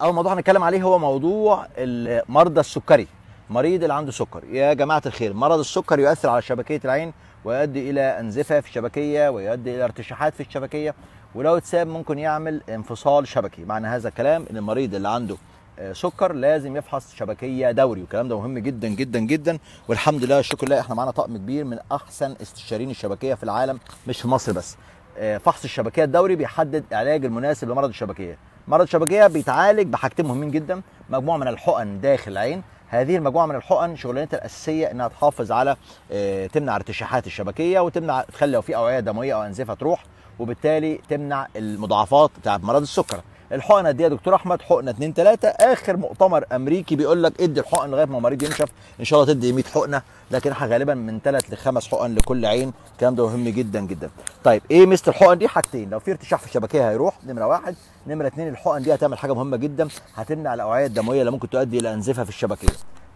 اول موضوع هنتكلم عليه هو موضوع مرضى السكري مريض اللي عنده سكر يا جماعه الخير مرض السكر يؤثر على شبكيه العين ويؤدي الى انزفه في الشبكيه ويؤدي الى ارتشاحات في الشبكيه ولو اتساب ممكن يعمل انفصال شبكي معنى هذا الكلام ان المريض اللي عنده آه، سكر لازم يفحص شبكيه دوري والكلام ده مهم جدا جدا جدا والحمد لله الشكر لله احنا معانا طقم كبير من احسن استشارين الشبكيه في العالم مش في مصر بس آه، فحص الشبكيه الدوري بيحدد علاج المناسب لمرض الشبكيه مرض شبكيه بيتعالج بحاجتين مهمين جدا مجموعه من الحقن داخل العين هذه المجموعه من الحقن شغلانتها الاساسيه انها تحافظ على آه، تمنع ارتشاحات الشبكيه وتمنع تخلي لو في اوعيه دمويه او انزفه تروح وبالتالي تمنع المضاعفات بتاعت مرض السكر الحقنه دي يا دكتور احمد حقنه 2 3 اخر مؤتمر امريكي بيقول لك ادي الحقن لغايه ما المريض ينشف ان شاء الله تدي 100 حقنه لكن احنا غالبا من 3 ل 5 حقن لكل عين الكلام ده مهم جدا جدا طيب ايه ميزه الحقن دي حاجتين لو في ارتشاح في الشبكيه هيروح نمره واحد نمره اثنين الحقن دي هتعمل حاجه مهمه جدا هتمنع الاوعيه الدمويه اللي ممكن تؤدي الى انزفه في الشبكيه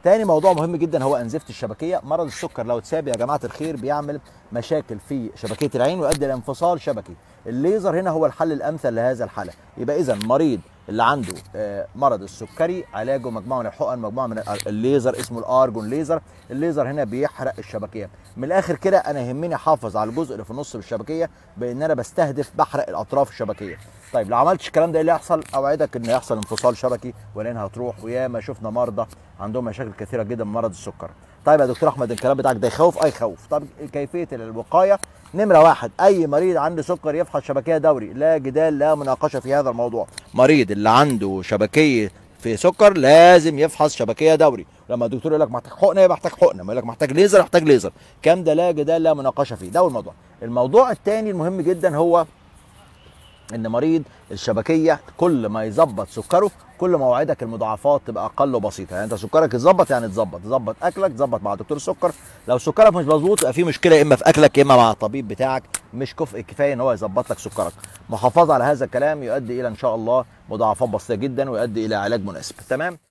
تاني موضوع مهم جدا هو انزفه الشبكيه مرض السكر لو اتساب يا جماعه الخير بيعمل مشاكل في شبكيه العين ويؤدي لانفصال شبكي الليزر هنا هو الحل الامثل لهذا الحاله يبقى اذا مريض اللي عنده آه، مرض السكري علاجه مجموعه من الحقن مجموعه من الليزر اسمه الارجون ليزر الليزر هنا بيحرق الشبكيه من الاخر كده انا يهمني احافظ على الجزء اللي في النص بالشبكيه بان انا بستهدف بحرق الاطراف الشبكيه طيب لو عملتش الكلام ده ايه اللي هيحصل اوعدك ان هيحصل انفصال شبكي والعين هتروح وياما شفنا مرضى عندهم مشاكل كثيره جدا من مرض السكر طيب يا دكتور احمد الكلام بتاعك ده يخوف اه يخوف طب كيفيه الوقايه نمره واحد اي مريض عنده سكر يفحص شبكيه دوري لا جدال لا مناقشه في هذا الموضوع مريض اللي عنده شبكيه في سكر لازم يفحص شبكيه دوري لما الدكتور يقول لك محتاج حقنه يبقى محتاج حقنه يقول لك محتاج ليزر محتاج ليزر الكلام ده لا جدال لا مناقشه فيه ده الموضوع الموضوع الثاني المهم جدا هو ان مريض الشبكيه كل ما يظبط سكره كل ما وعدك المضاعفات تبقى اقل وبسيطه يعني انت سكرك يتظبط يعني تظبط تظبط اكلك تظبط مع دكتور السكر لو سكرك مش مظبوط يبقى في مشكله اما في اكلك اما مع الطبيب بتاعك مش كفء كفايه ان هو يظبط لك سكرك محافظه على هذا الكلام يؤدي الى ان شاء الله مضاعفات بسيطه جدا ويؤدي الى علاج مناسب تمام